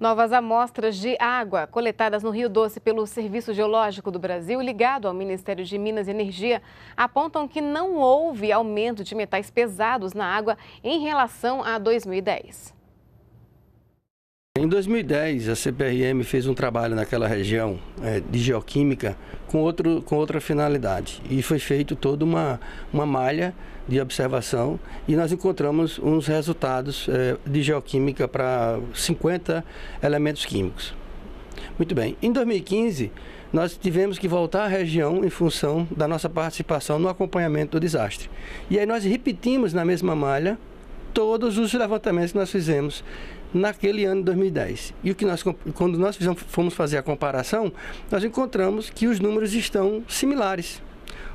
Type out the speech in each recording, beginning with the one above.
Novas amostras de água coletadas no Rio Doce pelo Serviço Geológico do Brasil, ligado ao Ministério de Minas e Energia, apontam que não houve aumento de metais pesados na água em relação a 2010 em 2010, a CPRM fez um trabalho naquela região é, de geoquímica com, outro, com outra finalidade. E foi feito toda uma, uma malha de observação e nós encontramos uns resultados é, de geoquímica para 50 elementos químicos. Muito bem. Em 2015, nós tivemos que voltar à região em função da nossa participação no acompanhamento do desastre. E aí nós repetimos na mesma malha todos os levantamentos que nós fizemos naquele ano de 2010. E o que nós, quando nós fizemos, fomos fazer a comparação, nós encontramos que os números estão similares.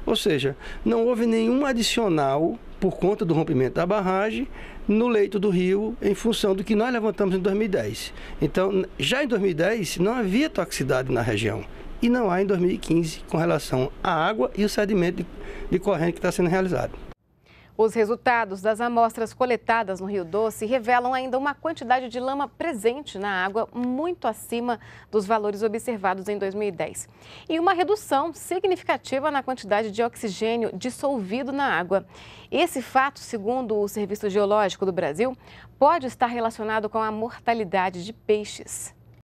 Ou seja, não houve nenhum adicional por conta do rompimento da barragem no leito do rio em função do que nós levantamos em 2010. Então, já em 2010 não havia toxicidade na região e não há em 2015 com relação à água e o sedimento de, de corrente que está sendo realizado. Os resultados das amostras coletadas no Rio Doce revelam ainda uma quantidade de lama presente na água muito acima dos valores observados em 2010 e uma redução significativa na quantidade de oxigênio dissolvido na água. Esse fato, segundo o Serviço Geológico do Brasil, pode estar relacionado com a mortalidade de peixes.